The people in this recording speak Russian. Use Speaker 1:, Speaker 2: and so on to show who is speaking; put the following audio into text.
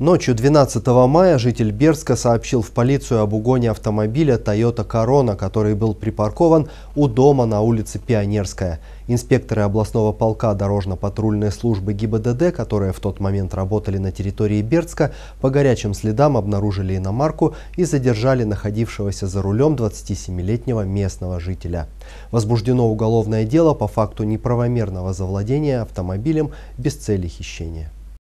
Speaker 1: Ночью 12 мая житель Берска сообщил в полицию об угоне автомобиля Toyota Corona, который был припаркован у дома на улице Пионерская. Инспекторы областного полка дорожно-патрульной службы ГИБДД, которые в тот момент работали на территории Бердска, по горячим следам обнаружили иномарку и задержали находившегося за рулем 27-летнего местного жителя. Возбуждено уголовное дело по факту неправомерного завладения автомобилем без цели хищения.